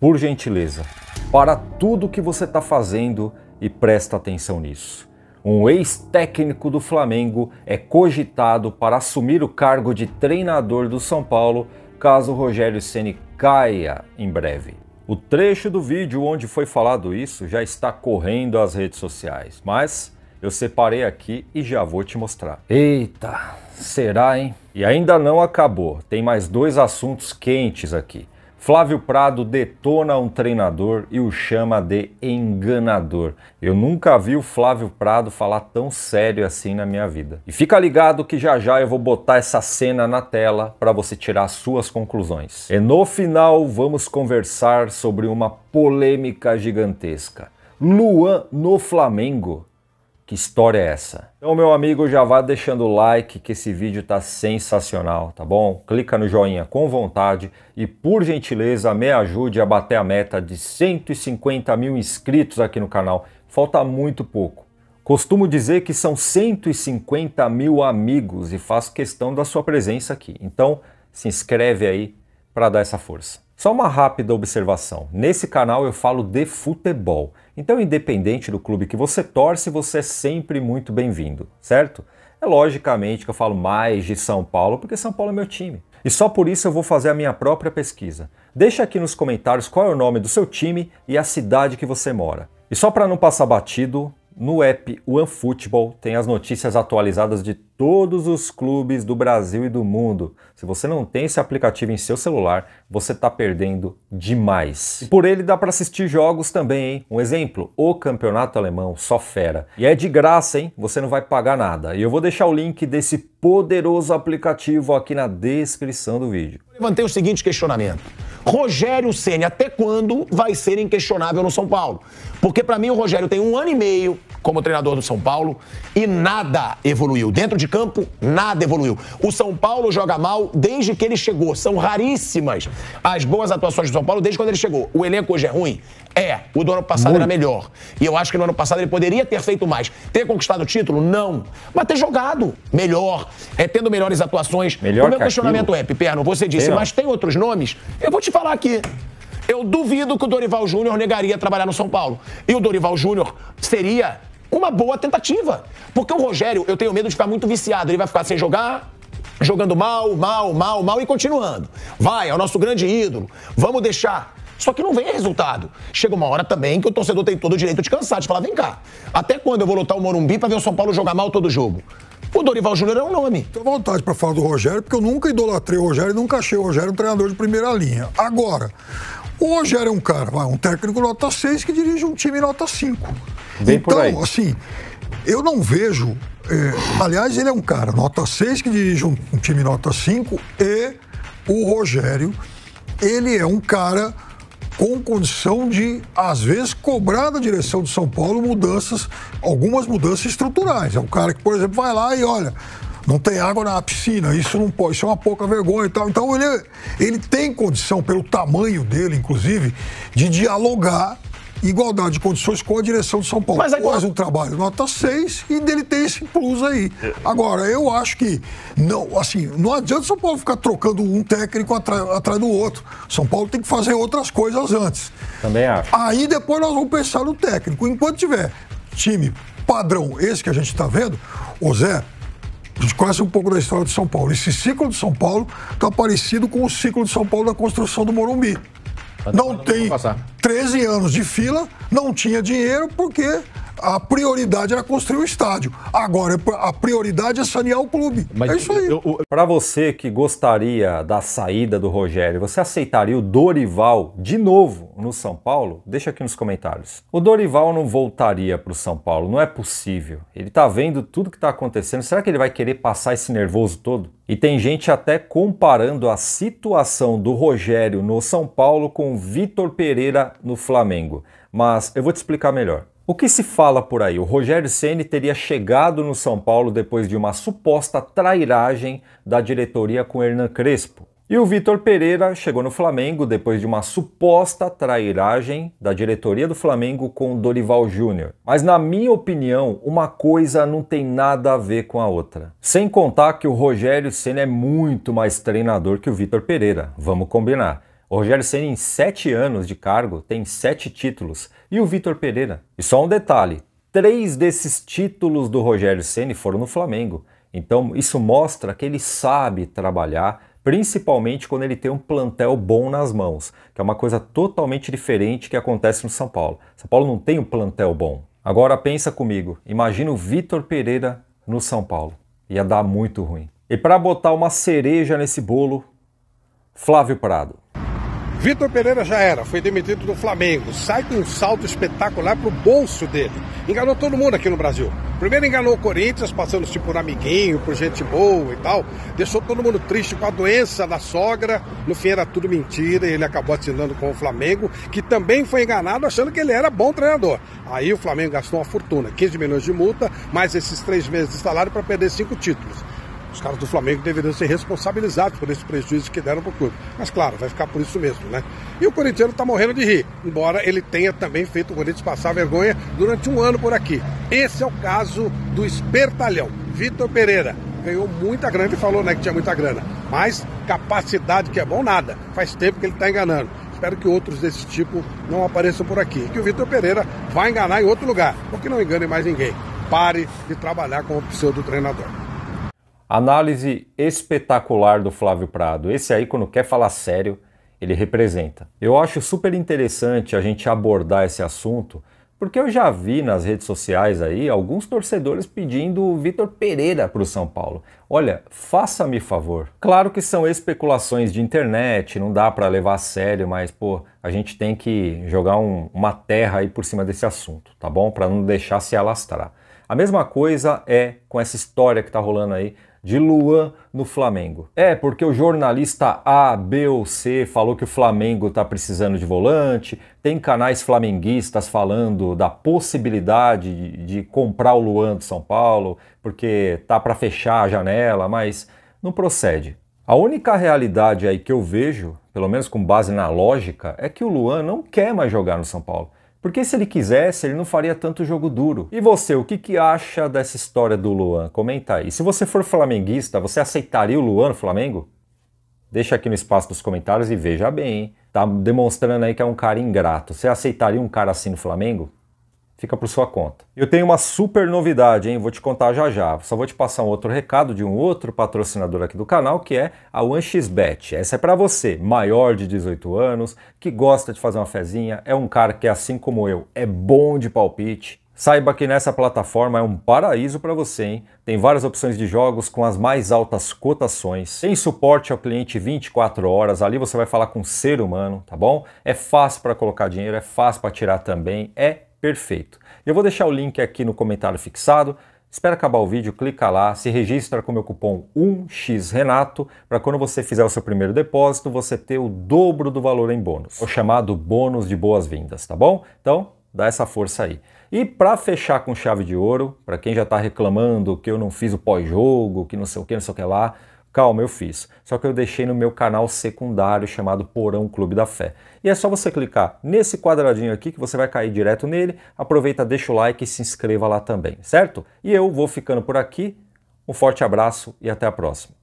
por gentileza, para tudo que você está fazendo e presta atenção nisso. Um ex-técnico do Flamengo é cogitado para assumir o cargo de treinador do São Paulo caso Rogério Ceni caia em breve. O trecho do vídeo onde foi falado isso já está correndo às redes sociais, mas eu separei aqui e já vou te mostrar. Eita, será hein? E ainda não acabou, tem mais dois assuntos quentes aqui. Flávio Prado detona um treinador e o chama de enganador. Eu nunca vi o Flávio Prado falar tão sério assim na minha vida. E fica ligado que já já eu vou botar essa cena na tela para você tirar suas conclusões. E no final vamos conversar sobre uma polêmica gigantesca. Luan no Flamengo. Que história é essa? Então, meu amigo, já vá deixando o like que esse vídeo tá sensacional, tá bom? Clica no joinha com vontade e, por gentileza, me ajude a bater a meta de 150 mil inscritos aqui no canal. Falta muito pouco. Costumo dizer que são 150 mil amigos e faço questão da sua presença aqui. Então, se inscreve aí para dar essa força. Só uma rápida observação. Nesse canal eu falo de futebol. Então, independente do clube que você torce, você é sempre muito bem-vindo, certo? É logicamente que eu falo mais de São Paulo, porque São Paulo é meu time. E só por isso eu vou fazer a minha própria pesquisa. Deixa aqui nos comentários qual é o nome do seu time e a cidade que você mora. E só para não passar batido, no app OneFootball tem as notícias atualizadas de todos os clubes do Brasil e do mundo. Se você não tem esse aplicativo em seu celular, você está perdendo demais. E por ele dá para assistir jogos também, hein? Um exemplo, o Campeonato Alemão, só fera. E é de graça, hein? Você não vai pagar nada. E eu vou deixar o link desse poderoso aplicativo aqui na descrição do vídeo. Eu levantei o seguinte questionamento. Rogério Ceni, até quando vai ser inquestionável no São Paulo? Porque para mim o Rogério tem um ano e meio como treinador do São Paulo e nada evoluiu. Dentro de campo, nada evoluiu. O São Paulo joga mal desde que ele chegou. São raríssimas as boas atuações do São Paulo desde quando ele chegou. O elenco hoje é ruim? É. O do ano passado Muito. era melhor. E eu acho que no ano passado ele poderia ter feito mais. Ter conquistado o título? Não. Mas ter jogado melhor, é, tendo melhores atuações. Melhor o meu questionamento aquilo. é, Piperno, você disse, mas tem outros nomes? Eu vou te falar aqui. Eu duvido que o Dorival Júnior negaria trabalhar no São Paulo. E o Dorival Júnior seria uma boa tentativa. Porque o Rogério, eu tenho medo de ficar muito viciado. Ele vai ficar sem jogar, jogando mal, mal, mal, mal e continuando. Vai, é o nosso grande ídolo. Vamos deixar. Só que não vem resultado. Chega uma hora também que o torcedor tem todo o direito de cansar, de falar: vem cá, até quando eu vou lotar o Morumbi para ver o São Paulo jogar mal todo jogo? O Dorival Júnior é um nome. Tenho vontade para falar do Rogério, porque eu nunca idolatrei o Rogério e nunca achei o Rogério um treinador de primeira linha. Agora, o Rogério é um cara, um técnico nota 6 que dirige um time nota 5. Bem então, assim, eu não vejo. É, aliás, ele é um cara nota 6 que dirige um, um time nota 5 e o Rogério, ele é um cara com condição de, às vezes, cobrar da direção de São Paulo mudanças, algumas mudanças estruturais. É um cara que, por exemplo, vai lá e olha, não tem água na piscina, isso não pode, isso é uma pouca vergonha e tal. Então ele, ele tem condição, pelo tamanho dele, inclusive, de dialogar igualdade de condições com a direção de São Paulo. Mas agora... Faz um trabalho nota 6 e dele tem esse plus aí. Agora, eu acho que não, assim, não adianta São Paulo ficar trocando um técnico atrás do outro. São Paulo tem que fazer outras coisas antes. Também acho. Aí depois nós vamos pensar no técnico. Enquanto tiver time padrão, esse que a gente está vendo, o Zé, a gente conhece um pouco da história de São Paulo. Esse ciclo de São Paulo está parecido com o ciclo de São Paulo da construção do Morumbi. Tá, tá, não tá, tem 13 anos de fila, não tinha dinheiro porque a prioridade era construir o estádio. Agora, a prioridade é sanear o clube. Mas é isso aí. Para você que gostaria da saída do Rogério, você aceitaria o Dorival de novo no São Paulo? Deixa aqui nos comentários. O Dorival não voltaria para o São Paulo, não é possível. Ele está vendo tudo que está acontecendo. Será que ele vai querer passar esse nervoso todo? E tem gente até comparando a situação do Rogério no São Paulo com o Vitor Pereira no Flamengo. Mas eu vou te explicar melhor. O que se fala por aí? O Rogério Ceni teria chegado no São Paulo depois de uma suposta trairagem da diretoria com Hernan Crespo. E o Vitor Pereira chegou no Flamengo depois de uma suposta trairagem da diretoria do Flamengo com Dorival Júnior. Mas, na minha opinião, uma coisa não tem nada a ver com a outra. Sem contar que o Rogério Senna é muito mais treinador que o Vitor Pereira, vamos combinar. O Rogério Senna, em sete anos de cargo, tem sete títulos. E o Vitor Pereira? E só um detalhe: três desses títulos do Rogério Senna foram no Flamengo. Então isso mostra que ele sabe trabalhar, principalmente quando ele tem um plantel bom nas mãos, que é uma coisa totalmente diferente que acontece no São Paulo. São Paulo não tem um plantel bom. Agora pensa comigo, imagina o Vitor Pereira no São Paulo. Ia dar muito ruim. E para botar uma cereja nesse bolo, Flávio Prado. Vitor Pereira já era, foi demitido do Flamengo, sai com um salto espetacular pro bolso dele. Enganou todo mundo aqui no Brasil. Primeiro enganou o Corinthians, passando tipo por amiguinho, por gente boa e tal. Deixou todo mundo triste com a doença da sogra. No fim era tudo mentira e ele acabou assinando com o Flamengo, que também foi enganado achando que ele era bom treinador. Aí o Flamengo gastou uma fortuna, 15 milhões de multa, mais esses três meses de salário para perder cinco títulos. Os caras do Flamengo deveriam ser responsabilizados por esse prejuízo que deram para o clube. Mas claro, vai ficar por isso mesmo, né? E o corintiano está morrendo de rir, embora ele tenha também feito o Corinthians passar vergonha durante um ano por aqui. Esse é o caso do espertalhão, Vitor Pereira. Ganhou muita grana e falou né, que tinha muita grana. Mas capacidade que é bom, nada. Faz tempo que ele está enganando. Espero que outros desse tipo não apareçam por aqui. E que o Vitor Pereira vá enganar em outro lugar, porque não engane mais ninguém. Pare de trabalhar com como pseudo-treinador. Análise espetacular do Flávio Prado. Esse aí, quando quer falar sério, ele representa. Eu acho super interessante a gente abordar esse assunto, porque eu já vi nas redes sociais aí alguns torcedores pedindo o Vitor Pereira para o São Paulo. Olha, faça-me favor. Claro que são especulações de internet, não dá para levar a sério, mas pô, a gente tem que jogar um, uma terra aí por cima desse assunto, tá bom? Para não deixar se alastrar. A mesma coisa é com essa história que tá rolando aí de Luan no Flamengo. É porque o jornalista A, B ou C falou que o Flamengo está precisando de volante, tem canais flamenguistas falando da possibilidade de comprar o Luan do São Paulo, porque tá para fechar a janela, mas não procede. A única realidade aí que eu vejo, pelo menos com base na lógica, é que o Luan não quer mais jogar no São Paulo. Porque se ele quisesse, ele não faria tanto jogo duro. E você, o que, que acha dessa história do Luan? Comenta aí. E se você for flamenguista, você aceitaria o Luan no Flamengo? Deixa aqui no espaço dos comentários e veja bem, hein? Tá demonstrando aí que é um cara ingrato. Você aceitaria um cara assim no Flamengo? fica por sua conta. Eu tenho uma super novidade, hein? Vou te contar já já. Só vou te passar um outro recado de um outro patrocinador aqui do canal, que é a OneXBet. Essa é para você, maior de 18 anos, que gosta de fazer uma fezinha, é um cara que assim como eu, é bom de palpite. Saiba que nessa plataforma é um paraíso para você, hein? Tem várias opções de jogos com as mais altas cotações. Tem suporte ao cliente 24 horas, ali você vai falar com um ser humano, tá bom? É fácil para colocar dinheiro, é fácil para tirar também, é Perfeito. Eu vou deixar o link aqui no comentário fixado. Espera acabar o vídeo, clica lá, se registra com o meu cupom 1xRenato para quando você fizer o seu primeiro depósito, você ter o dobro do valor em bônus. É o chamado bônus de boas-vindas, tá bom? Então, dá essa força aí. E para fechar com chave de ouro, para quem já está reclamando que eu não fiz o pós-jogo, que não sei o que, não sei o que lá, Calma, eu fiz. Só que eu deixei no meu canal secundário chamado Porão Clube da Fé. E é só você clicar nesse quadradinho aqui que você vai cair direto nele. Aproveita, deixa o like e se inscreva lá também, certo? E eu vou ficando por aqui. Um forte abraço e até a próxima.